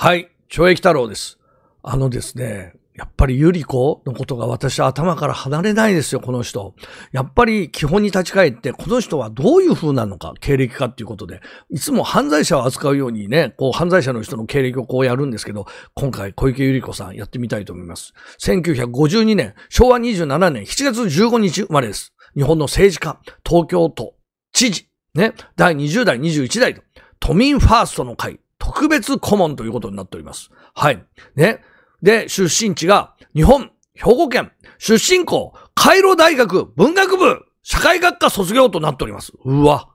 はい、懲役太郎です。あのですね、やっぱりゆり子のことが私は頭から離れないですよ、この人。やっぱり基本に立ち返って、この人はどういう風なのか、経歴かっていうことで、いつも犯罪者を扱うようにね、こう犯罪者の人の経歴をこうやるんですけど、今回小池百合子さんやってみたいと思います。1952年、昭和27年7月15日生まれです。日本の政治家、東京都知事、ね、第20代、21代と、都民ファーストの会、特別顧問ということになっております。はい。ね。で、出身地が日本、兵庫県、出身校、カイロ大学文学部、社会学科卒業となっております。うわ。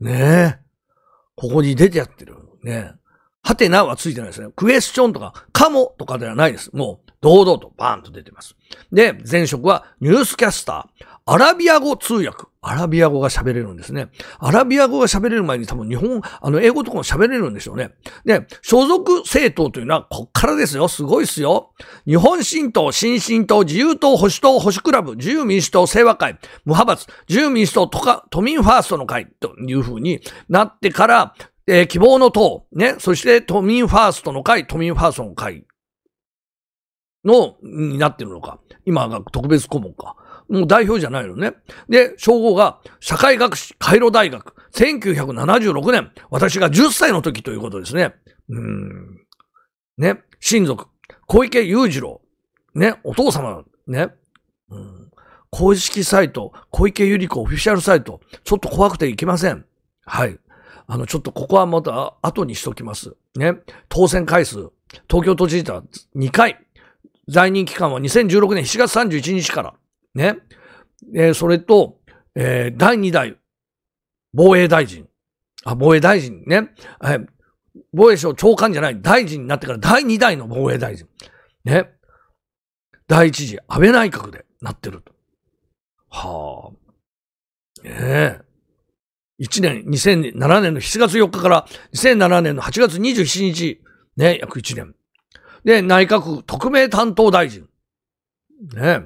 ねえ。ここに出てやってる。ねえ。はてなはついてないですね。クエスチョンとか、かもとかではないです。もう、堂々とバーンと出てます。で、前職はニュースキャスター、アラビア語通訳。アラビア語が喋れるんですね。アラビア語が喋れる前に多分日本、あの、英語とかも喋れるんでしょうね。で、所属政党というのはこっからですよ。すごいっすよ。日本新党、新進党、自由党、保守党、保守クラブ、自由民主党、清和会、無派閥、自由民主党とか、都民ファーストの会という風になってから、えー、希望の党、ね、そして都民ファーストの会、都民ファーストの会の、になってるのか。今が特別顧問か。もう代表じゃないのね。で、称号が、社会学士、カイロ大学、1976年、私が10歳の時ということですね。うん。ね、親族、小池雄二郎、ね、お父様、ね、うん、公式サイト、小池百合子オフィシャルサイト、ちょっと怖くていけません。はい。あの、ちょっとここはまた後にしときます。ね。当選回数、東京都知事は2回。在任期間は2016年7月31日から。ね。えー、それと、えー、第2代防衛大臣。あ、防衛大臣ね。え防衛省長官じゃない、大臣になってから第2代の防衛大臣。ね。第1次安倍内閣でなってると。はあ。ええ。1年、2007年の7月4日から2007年の8月27日、ね、約1年。で、内閣特命担当大臣。ね。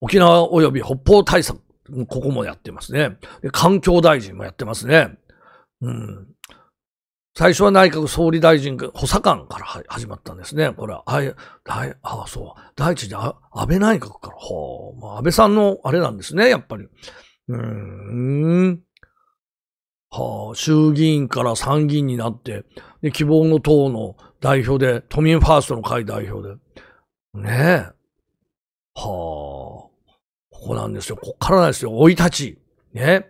沖縄及び北方対策、ここもやってますね。環境大臣もやってますね。うん。最初は内閣総理大臣補佐官から始まったんですね。これは、あい、ああ、そう。第一安倍内閣から。ほう。まあ、安倍さんのあれなんですね、やっぱり。うーん。はあ、衆議院から参議院になって、で、希望の党の代表で、都民ファーストの会代表で。ねえ。はあ。ここなんですよ。こっからですよ。生い立ち。ね。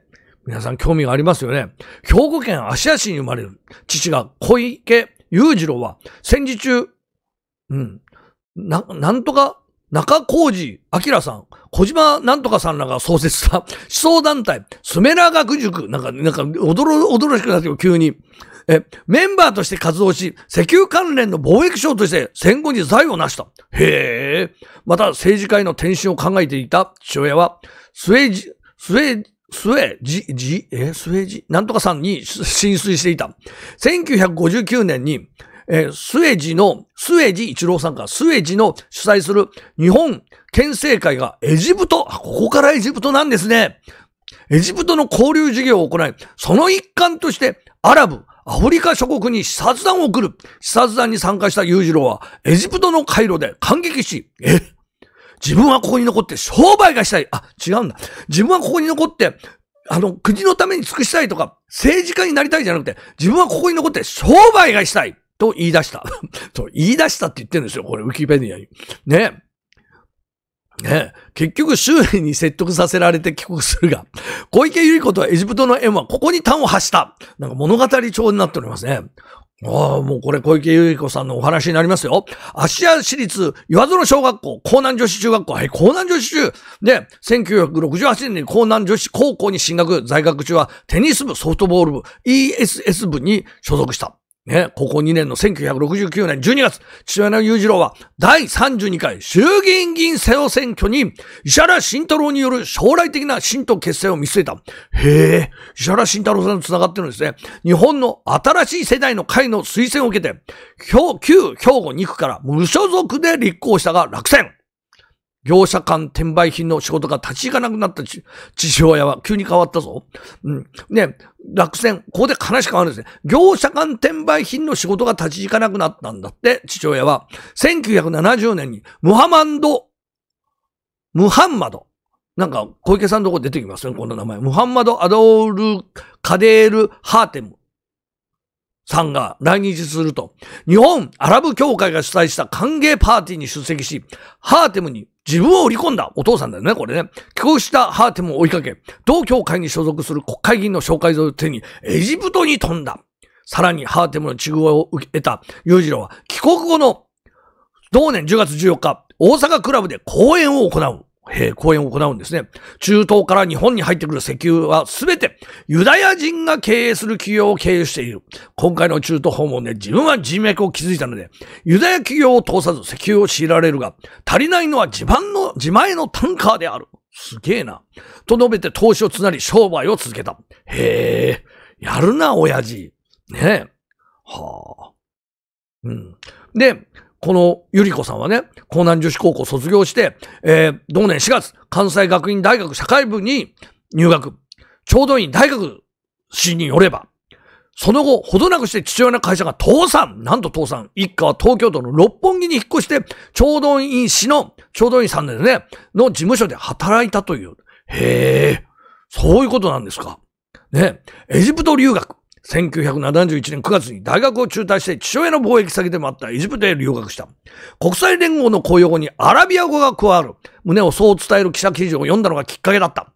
皆さん興味がありますよね。兵庫県芦屋市に生まれる父が小池裕次郎は戦時中、うん、な、なんとか中浩二明さん、小島なんとかさんらが創設した思想団体、スメラ学塾、なんか、なんか、驚、驚しくなって急に。え、メンバーとして活動し、石油関連の貿易省として戦後に財を成した。へえ。また政治界の転身を考えていた父親は、スウェージ、スウェージ、スウェージ、ジ、え、スウェージ、なんとかさんに浸水していた。1959年に、えー、スウェージの、スウェージ一郎さんか、スウェージの主催する日本県政会がエジプト、ここからエジプトなんですね。エジプトの交流事業を行い、その一環としてアラブ、アフリカ諸国に視察団を送る。視察団に参加した裕次郎は、エジプトの回路で感激し、え自分はここに残って商売がしたい。あ、違うんだ。自分はここに残って、あの、国のために尽くしたいとか、政治家になりたいじゃなくて、自分はここに残って商売がしたい。と言い出した。と言い出したって言ってるんですよ。これ、ウィキペディアに。ね。ね、結局周囲に説得させられて帰国するが、小池百合子とエジプトの縁はここに端を発した。なんか物語調になっておりますね。ああ、もうこれ小池百合子さんのお話になりますよ。芦屋市立岩園小学校、江南女子中学校、はい、江南女子中。で、1968年に江南女子高校に進学、在学中はテニス部、ソフトボール部、ESS 部に所属した。ね、ここ2年の1969年12月、父親の裕次郎は第32回衆議院議員世予選挙に石原慎太郎による将来的な新党決戦を見据えた。へえ、石原慎太郎さんと繋がってるんですね。日本の新しい世代の会の推薦を受けて、旧兵庫2区から無所属で立候補したが落選。業者間転売品の仕事が立ち行かなくなった父親は急に変わったぞ。うん。ね、落選。ここで悲しく変わるんですね。業者間転売品の仕事が立ち行かなくなったんだって、父親は。1970年に、ムハマンド、ムハンマド。なんか、小池さんのとこ出てきますね、この名前。ムハンマド・アドール・カデール・ハーテム。さんが来日すると、日本アラブ協会が主催した歓迎パーティーに出席し、ハーテムに自分を売り込んだお父さんだよね、これね。帰国したハーテムを追いかけ、同協会に所属する国会議員の紹介状を手にエジプトに飛んだ。さらにハーテムの地遇を得た裕次郎は帰国後の同年10月14日、大阪クラブで講演を行う。えー、講演を行うんですね。中東から日本に入ってくる石油はすべてユダヤ人が経営する企業を経由している。今回の中東訪問で自分は人脈を築いたので、ユダヤ企業を通さず石油を強いられるが、足りないのは自慢の、自前のタンカーである。すげえな。と述べて投資をつなり商売を続けた。へえ、やるな、親父。ねえ。はあ。うん。で、このゆり子さんはね、江南女子高校卒業して、えー、同年4月、関西学院大学社会部に入学。ちょうどいい大学誌によれば、その後、ほどなくして父親の会社が倒産なんと倒産一家は東京都の六本木に引っ越して、長道院市の、長道院さんでね、の事務所で働いたという。へえ、そういうことなんですか。ね、エジプト留学。1971年9月に大学を中退して父親の貿易先でもあったエジプトへ留学した。国際連合の公用語にアラビア語が加わる。胸をそう伝える記者記事を読んだのがきっかけだった。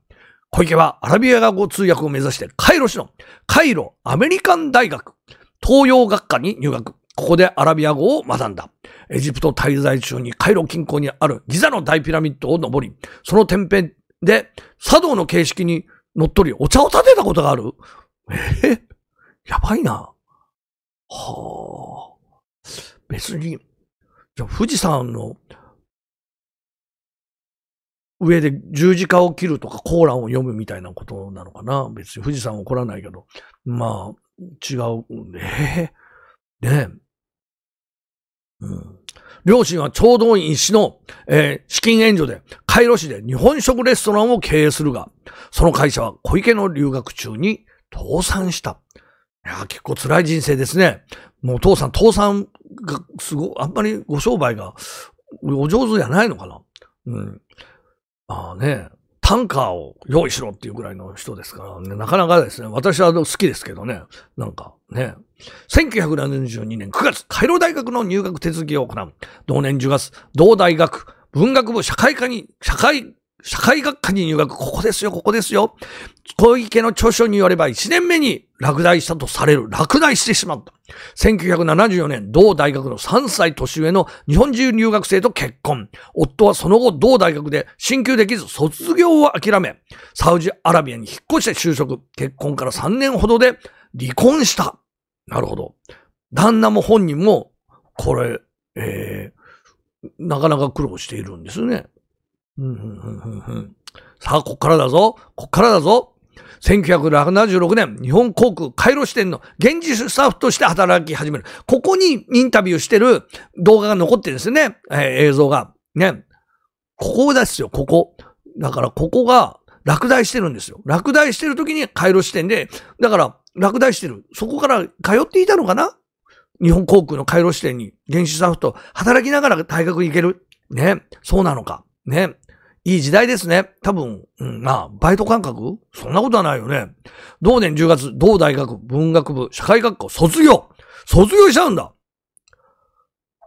小池はアラビア語通訳を目指してカイロ市のカイロアメリカン大学東洋学科に入学。ここでアラビア語を学んだ。エジプト滞在中にカイロ近郊にあるギザの大ピラミッドを登り、その天辺で茶道の形式にのっとりお茶を立てたことがある。えやばいな。はあ。別に、じゃ富士山の上で十字架を切るとかコーランを読むみたいなことなのかな。別に富士山怒らないけど。まあ、違うんで、ねえ。うん。両親は聴導院氏の、えー、資金援助で、カイロ市で日本食レストランを経営するが、その会社は小池の留学中に倒産した。いや、結構辛い人生ですね。もう父さん、父さんがすご、あんまりご商売がお上手じゃないのかな。うん。まあね、タンカーを用意しろっていうぐらいの人ですから、ね、なかなかですね、私は好きですけどね、なんかね、1972年9月、カイロ大学の入学手続きを行う。同年10月、同大学、文学部社会科に、社会社会学科に入学、ここですよ、ここですよ。小池の著書によれば1年目に落第したとされる、落第してしまった。1974年、同大学の3歳年上の日本人留学生と結婚。夫はその後同大学で進級できず卒業を諦め、サウジアラビアに引っ越して就職。結婚から3年ほどで離婚した。なるほど。旦那も本人も、これ、えー、なかなか苦労しているんですね。さあ、こっからだぞ。こっからだぞ。1976年、日本航空回路支店の現地スタッフとして働き始める。ここにインタビューしてる動画が残ってるんですよね。えー、映像が。ね。ここですよ、ここ。だから、ここが落第してるんですよ。落第してる時に回路支店で、だから、落第してる。そこから通っていたのかな日本航空の回路支店に、原子スタッフと働きながら大学に行ける。ね。そうなのか。ね。いい時代ですね。多分、うん、まあ、バイト感覚そんなことはないよね。同年10月、同大学文学部社会学校卒業卒業しちゃうんだ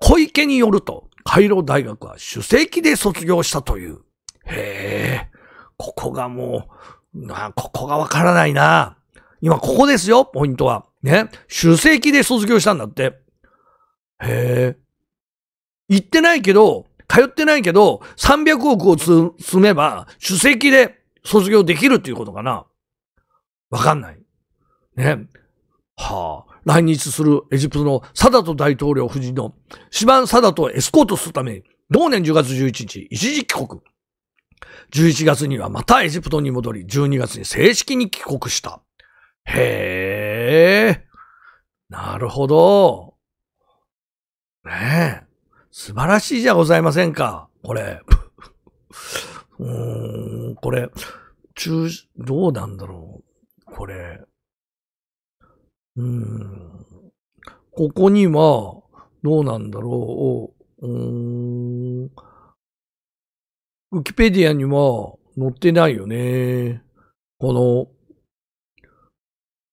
小池によると、カイロ大学は主席で卒業したという。へえ、ここがもう、な、ここがわからないな。今ここですよ、ポイントは。ね。主席で卒業したんだって。へえ。言ってないけど、通ってないけど、300億を積めば、主席で卒業できるっていうことかな。わかんない。ね。はあ。来日するエジプトのサダト大統領夫人のシバン・サダトをエスコートするために、同年10月11日、一時帰国。11月にはまたエジプトに戻り、12月に正式に帰国した。へえ。なるほど。ねえ。素晴らしいじゃございませんか。これ。うーん、これ、中、どうなんだろう。これ。うーん。ここには、どうなんだろう。うーん。ウキペディアには載ってないよね。この、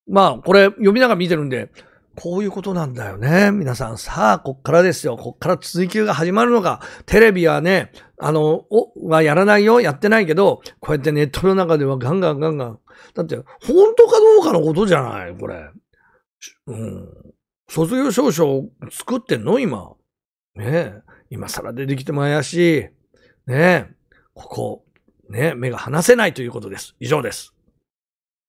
まあ、これ、読みながら見てるんで、こういうことなんだよね。皆さん、さあ、こっからですよ。こっから追求が始まるのか。テレビはね、あの、お、はやらないよ。やってないけど、こうやってネットの中ではガンガンガンガン。だって、本当かどうかのことじゃない、これ。うん。卒業証書を作ってんの今。ねえ。今更出てきても怪しい。ねえ。ここ。ねえ。目が離せないということです。以上です。